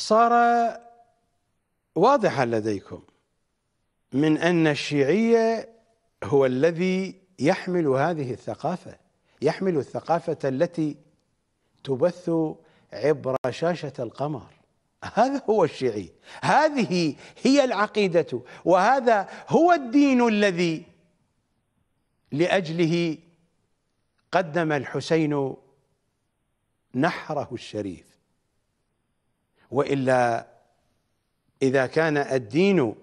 صار واضحا لديكم من أن الشيعية هو الذي يحمل هذه الثقافة يحمل الثقافة التي تبث عبر شاشة القمر هذا هو الشيعي هذه هي العقيدة وهذا هو الدين الذي لأجله قدم الحسين نحره الشريف والا اذا كان الدين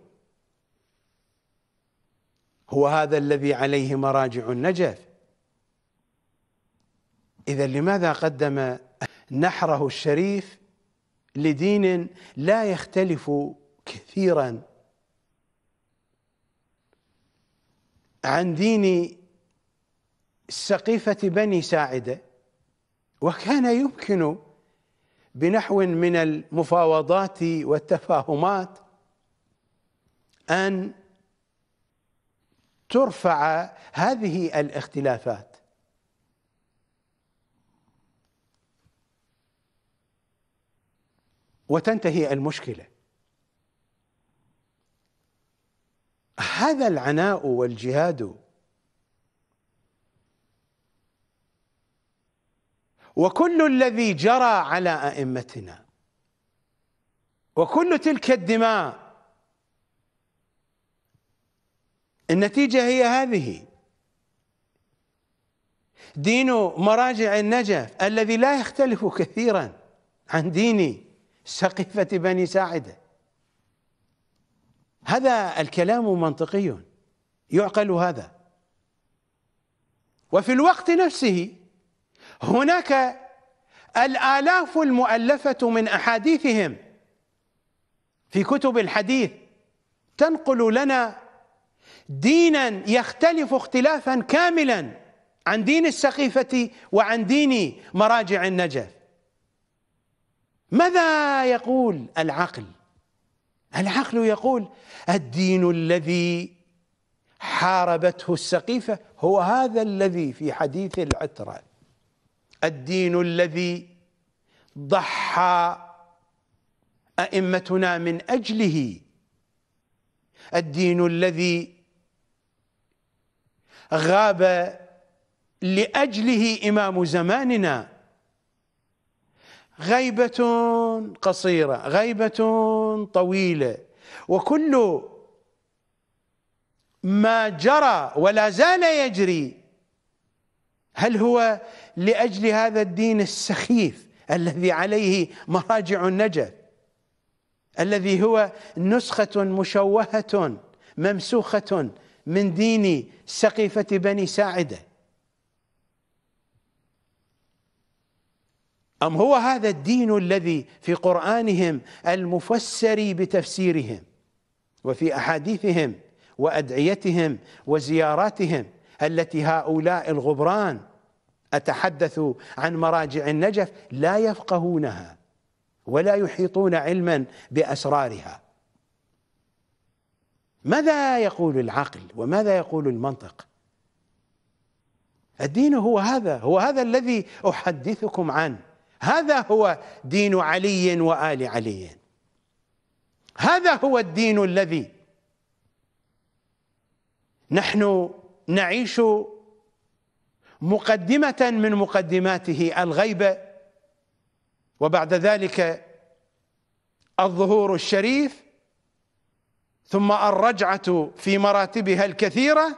هو هذا الذي عليه مراجع النجف اذا لماذا قدم نحره الشريف لدين لا يختلف كثيرا عن دين سقيفه بني ساعده وكان يمكن بنحو من المفاوضات والتفاهمات ان ترفع هذه الاختلافات وتنتهي المشكله هذا العناء والجهاد وكل الذي جرى على ائمتنا وكل تلك الدماء النتيجه هي هذه دين مراجع النجف الذي لا يختلف كثيرا عن دين سقيفه بني ساعده هذا الكلام منطقي يعقل هذا وفي الوقت نفسه هناك الآلاف المؤلفة من أحاديثهم في كتب الحديث تنقل لنا دينا يختلف اختلافا كاملا عن دين السقيفة وعن دين مراجع النجف ماذا يقول العقل العقل يقول الدين الذي حاربته السقيفة هو هذا الذي في حديث العترة الدين الذي ضحى ائمتنا من اجله الدين الذي غاب لاجله امام زماننا غيبه قصيره غيبه طويله وكل ما جرى ولا زال يجري هل هو لاجل هذا الدين السخيف الذي عليه مراجع النجف الذي هو نسخه مشوهه ممسوخه من دين سقيفه بني ساعده ام هو هذا الدين الذي في قرانهم المفسر بتفسيرهم وفي احاديثهم وادعيتهم وزياراتهم التي هؤلاء الغبران أتحدث عن مراجع النجف لا يفقهونها ولا يحيطون علما بأسرارها ماذا يقول العقل وماذا يقول المنطق الدين هو هذا هو هذا الذي أحدثكم عنه هذا هو دين علي وآل علي هذا هو الدين الذي نحن نعيش مقدمة من مقدماته الغيبة وبعد ذلك الظهور الشريف ثم الرجعة في مراتبها الكثيرة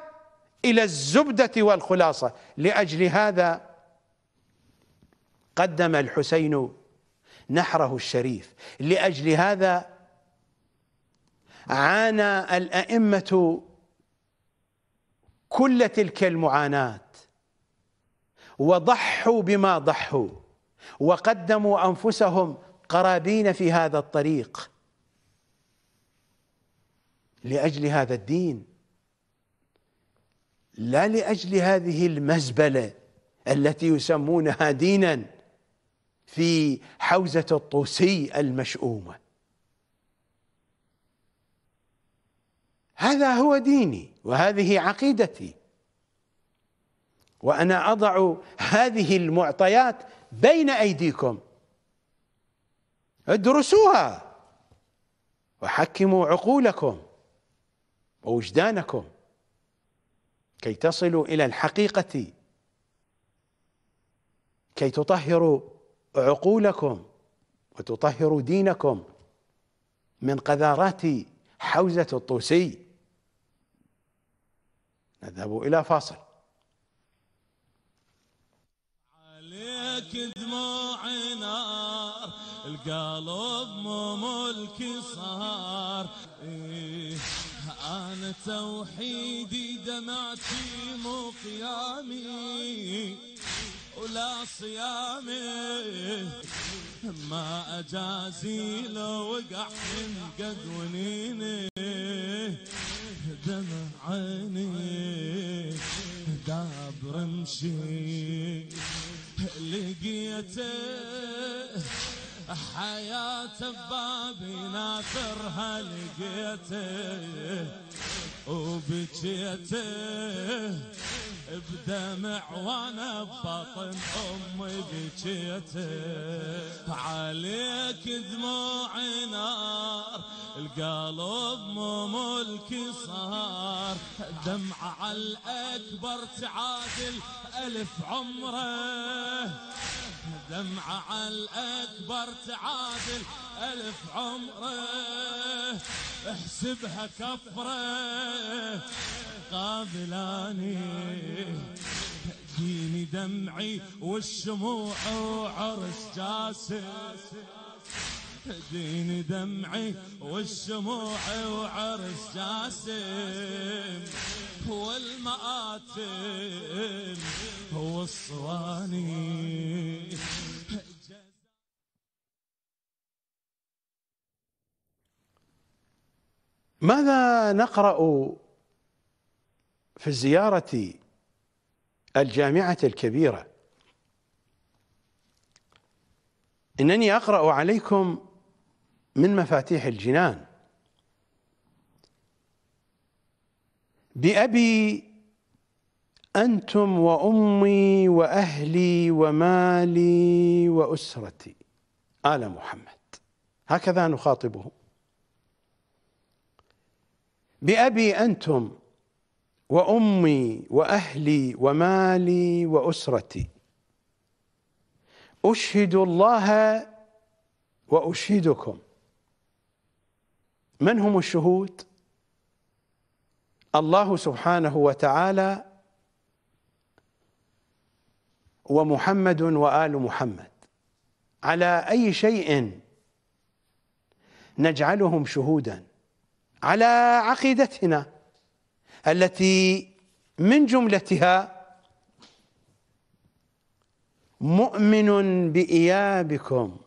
إلى الزبدة والخلاصة لأجل هذا قدم الحسين نحره الشريف لأجل هذا عانى الأئمة كل تلك المعاناة وضحوا بما ضحوا وقدموا أنفسهم قرابين في هذا الطريق لأجل هذا الدين لا لأجل هذه المزبلة التي يسمونها دينا في حوزة الطوسي المشؤومة هذا هو ديني وهذه عقيدتي وانا اضع هذه المعطيات بين ايديكم ادرسوها وحكموا عقولكم ووجدانكم كي تصلوا الى الحقيقه كي تطهروا عقولكم وتطهروا دينكم من قذارات حوزه الطوسي نذهب إلى فاصل عليك دموعنا القلب مو ملكي صار إيه، أنا توحيدي دمعتي مو قيامي ولا صيامي ما أجازي لو وقع من قد ونيني دمع عيني دابر امشي لقيته حياة بابي ناثرها لقيته وبجيت بدمع وانا بطن امي بكيت عليك دموع نار القلب مو ملكي صار دمعة على الاكبر تعادل الف عمره دمعة على الأكبر تعادل ألف عمره احسبها كفرة قابلاني تأتيني دمعي والشموع وعرس جاسم تأتيني دمعي والشموع وعرس جاسم هو المآتم هو الصواني ماذا نقرأ في زيارة الجامعة الكبيرة إنني أقرأ عليكم من مفاتيح الجنان بأبي أنتم وأمي وأهلي ومالي وأسرتي آل محمد هكذا نخاطبه بأبي أنتم وامي واهلي ومالي واسرتي اشهد الله واشهدكم من هم الشهود الله سبحانه وتعالى ومحمد وال محمد على اي شيء نجعلهم شهودا على عقيدتنا التي من جملتها مؤمن بإيابكم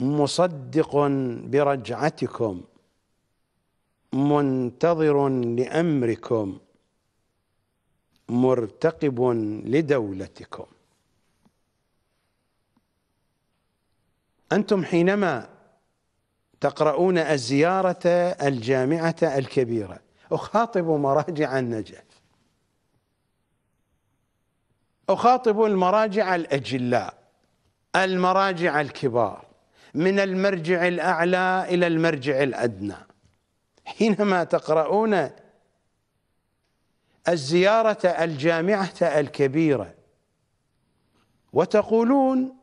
مصدق برجعتكم منتظر لأمركم مرتقب لدولتكم أنتم حينما تقرؤون الزيارة الجامعة الكبيرة أخاطب مراجع النجف أخاطب المراجع الأجلاء المراجع الكبار من المرجع الأعلى إلى المرجع الأدنى حينما تقرؤون الزيارة الجامعة الكبيرة وتقولون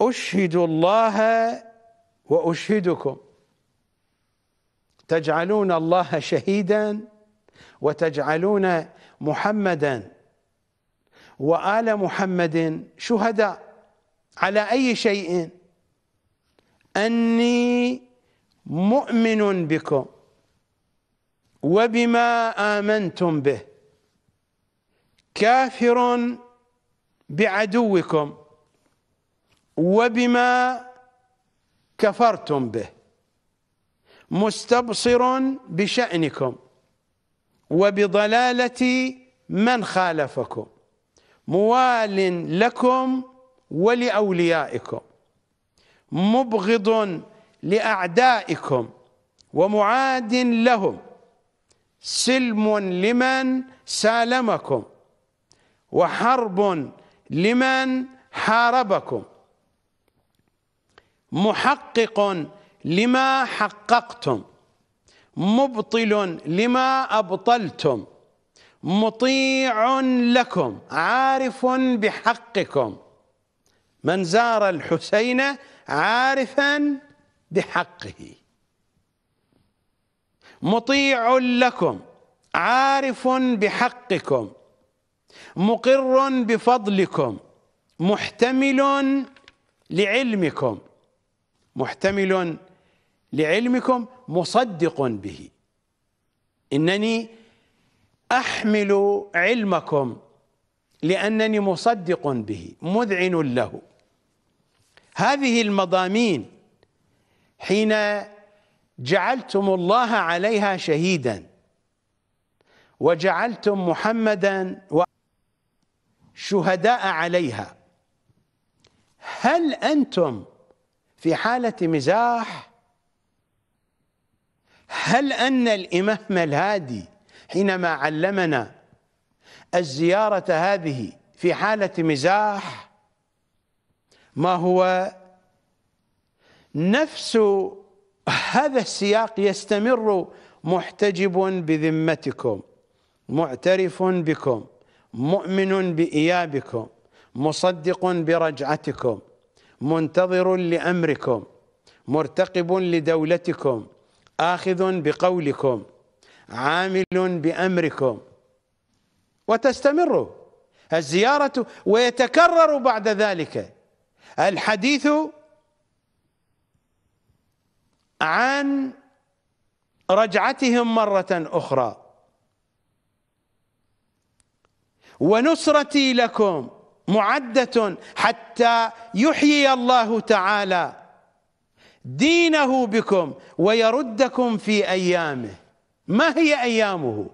أشهد الله وأشهدكم تجعلون الله شهيدا وتجعلون محمدا وآل محمد شهداء على أي شيء أني مؤمن بكم وبما آمنتم به كافر بعدوكم وبما كفرتم به مستبصر بشأنكم وبضلالة من خالفكم موال لكم ولأوليائكم مبغض لأعدائكم ومعاد لهم سلم لمن سالمكم وحرب لمن حاربكم محقق لما حققتم مبطل لما أبطلتم مطيع لكم عارف بحقكم من زار الحسين عارفا بحقه مطيع لكم عارف بحقكم مقر بفضلكم محتمل لعلمكم محتمل لعلمكم مصدق به انني احمل علمكم لانني مصدق به مذعن له هذه المضامين حين جعلتم الله عليها شهيدا وجعلتم محمدا شهداء عليها هل انتم في حالة مزاح هل أن الإمام الهادي حينما علمنا الزيارة هذه في حالة مزاح ما هو نفس هذا السياق يستمر محتجب بذمتكم معترف بكم مؤمن بإيابكم مصدق برجعتكم منتظر لامركم مرتقب لدولتكم اخذ بقولكم عامل بامركم وتستمر الزياره ويتكرر بعد ذلك الحديث عن رجعتهم مره اخرى ونصرتي لكم معدة حتى يحيي الله تعالى دينه بكم ويردكم في أيامه ما هي أيامه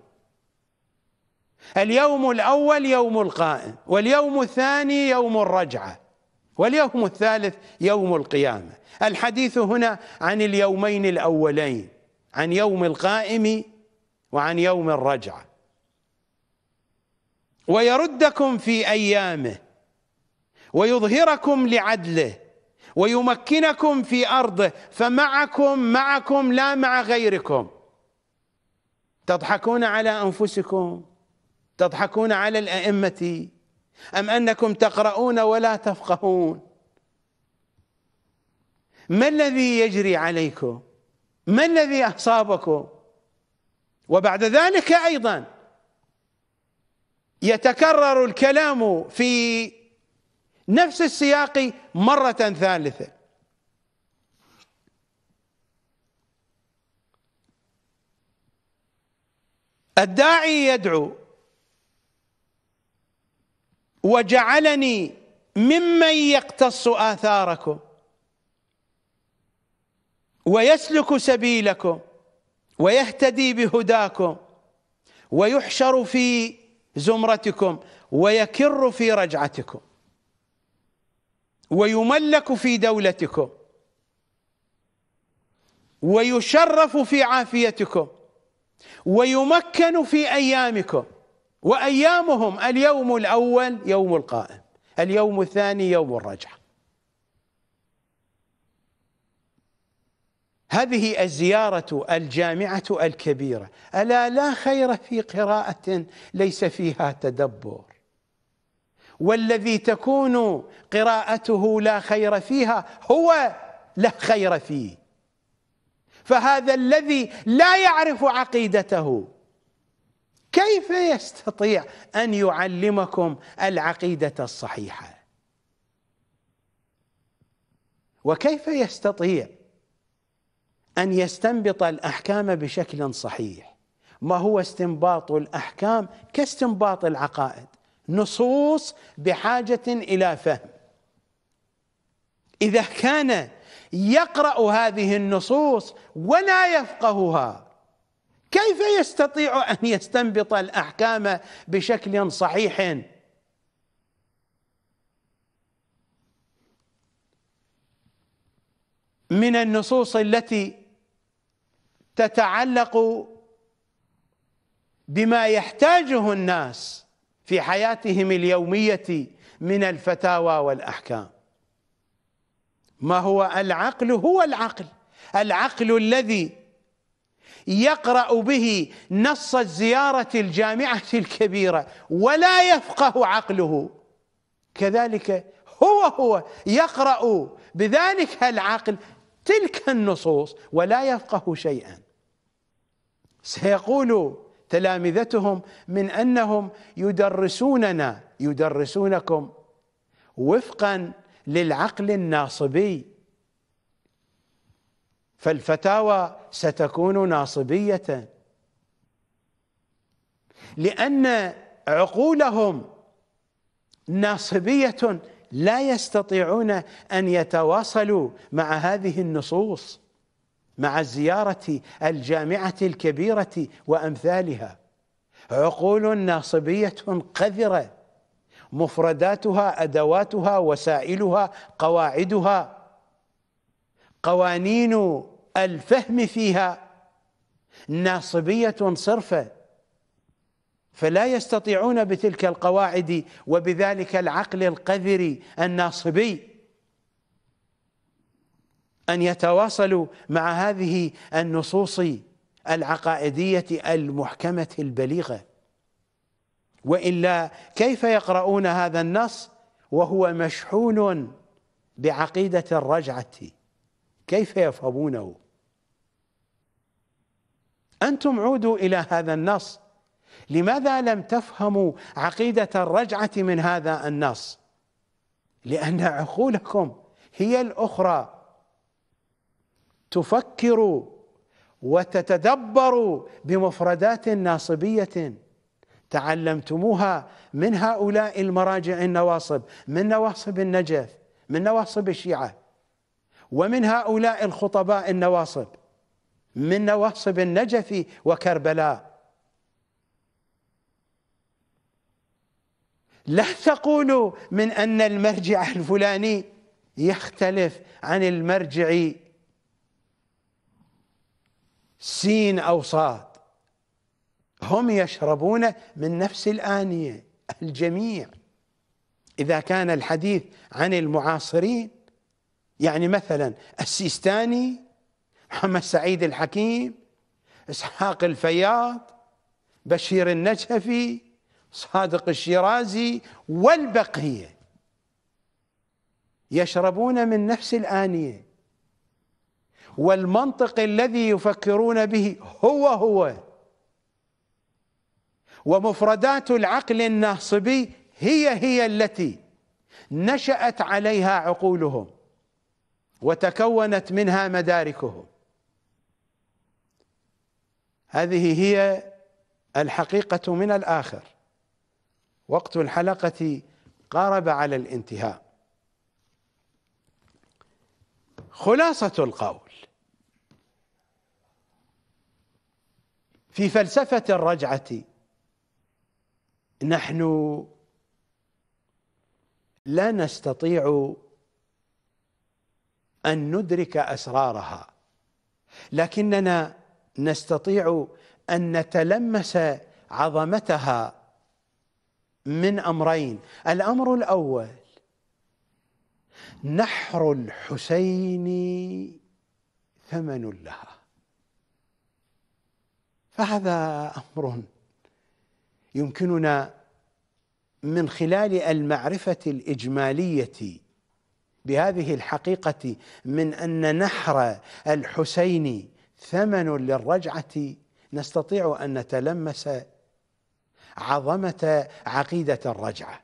اليوم الأول يوم القائم واليوم الثاني يوم الرجعة واليوم الثالث يوم القيامة الحديث هنا عن اليومين الأولين عن يوم القائم وعن يوم الرجعة ويردكم في أيامه ويظهركم لعدله ويمكنكم في ارضه فمعكم معكم لا مع غيركم تضحكون على انفسكم تضحكون على الائمه ام انكم تقرؤون ولا تفقهون ما الذي يجري عليكم ما الذي اصابكم وبعد ذلك ايضا يتكرر الكلام في نفس السياق مرة ثالثة الداعي يدعو وجعلني ممن يقتص آثاركم ويسلك سبيلكم ويهتدي بهداكم ويحشر في زمرتكم ويكر في رجعتكم ويملك في دولتكم ويشرف في عافيتكم ويمكن في ايامكم وايامهم اليوم الاول يوم القائم اليوم الثاني يوم الرجعه هذه الزيارة الجامعة الكبيرة ألا لا خير في قراءة ليس فيها تدبر والذي تكون قراءته لا خير فيها هو لا خير فيه فهذا الذي لا يعرف عقيدته كيف يستطيع أن يعلمكم العقيدة الصحيحة وكيف يستطيع أن يستنبط الأحكام بشكل صحيح ما هو استنباط الأحكام كاستنباط العقائد نصوص بحاجة إلى فهم إذا كان يقرأ هذه النصوص ولا يفقهها كيف يستطيع أن يستنبط الأحكام بشكل صحيح من النصوص التي تتعلق بما يحتاجه الناس في حياتهم اليومية من الفتاوى والأحكام ما هو العقل هو العقل العقل الذي يقرأ به نص الزيارة الجامعة الكبيرة ولا يفقه عقله كذلك هو هو يقرأ بذلك العقل تلك النصوص ولا يفقه شيئا سيقول تلامذتهم من انهم يدرسوننا يدرسونكم وفقا للعقل الناصبي فالفتاوى ستكون ناصبيه لان عقولهم ناصبيه لا يستطيعون ان يتواصلوا مع هذه النصوص مع زيارة الجامعة الكبيرة وأمثالها عقول ناصبية قذرة مفرداتها أدواتها وسائلها قواعدها قوانين الفهم فيها ناصبية صرفة فلا يستطيعون بتلك القواعد وبذلك العقل القذر الناصبي أن يتواصلوا مع هذه النصوص العقائدية المحكمة البليغة وإلا كيف يقرؤون هذا النص وهو مشحون بعقيدة الرجعة كيف يفهمونه أنتم عودوا إلى هذا النص لماذا لم تفهموا عقيدة الرجعة من هذا النص لأن عقولكم هي الأخرى تفكر وتتدبر بمفردات ناصبيه تعلمتموها من هؤلاء المراجع النواصب من نواصب النجف من نواصب الشيعه ومن هؤلاء الخطباء النواصب من نواصب النجف وكربلاء لا تقولوا من ان المرجع الفلاني يختلف عن المرجع سين أو صاد هم يشربون من نفس الآنية الجميع إذا كان الحديث عن المعاصرين يعني مثلا السيستاني محمد سعيد الحكيم إسحاق الفياض بشير النجفي صادق الشيرازي والبقية يشربون من نفس الآنية والمنطق الذي يفكرون به هو هو ومفردات العقل الناصبي هي هي التي نشأت عليها عقولهم وتكونت منها مداركهم هذه هي الحقيقة من الآخر وقت الحلقة قارب على الانتهاء خلاصة القول في فلسفة الرجعة نحن لا نستطيع أن ندرك أسرارها لكننا نستطيع أن نتلمس عظمتها من أمرين الأمر الأول نحر الحسين ثمن لها فهذا امر يمكننا من خلال المعرفه الاجماليه بهذه الحقيقه من ان نحر الحسين ثمن للرجعه نستطيع ان نتلمس عظمه عقيده الرجعه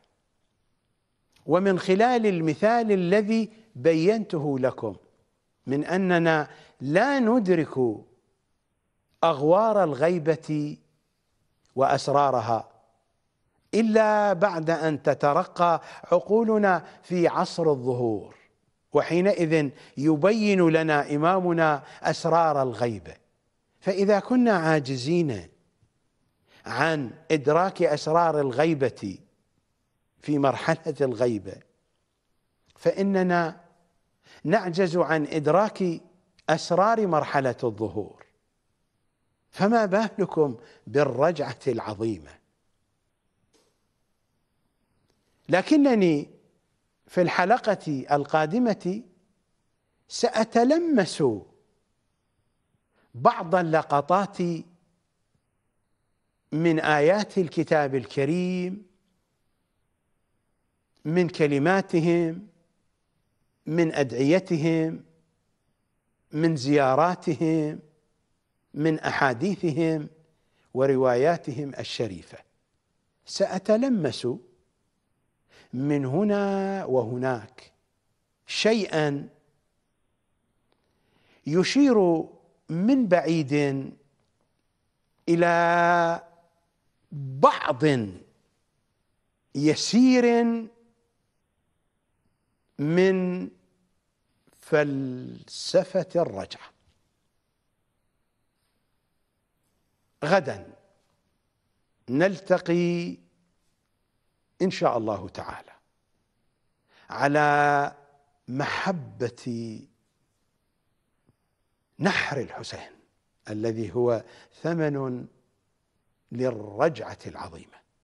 ومن خلال المثال الذي بينته لكم من اننا لا ندرك أغوار الغيبة وأسرارها إلا بعد أن تترقى عقولنا في عصر الظهور وحينئذ يبين لنا إمامنا أسرار الغيبة فإذا كنا عاجزين عن إدراك أسرار الغيبة في مرحلة الغيبة فإننا نعجز عن إدراك أسرار مرحلة الظهور فما بالكم بالرجعه العظيمه لكنني في الحلقه القادمه ساتلمس بعض اللقطات من ايات الكتاب الكريم من كلماتهم من ادعيتهم من زياراتهم من احاديثهم ورواياتهم الشريفه ساتلمس من هنا وهناك شيئا يشير من بعيد الى بعض يسير من فلسفه الرجعه غدا نلتقي إن شاء الله تعالى على محبة نحر الحسين الذي هو ثمن للرجعة العظيمة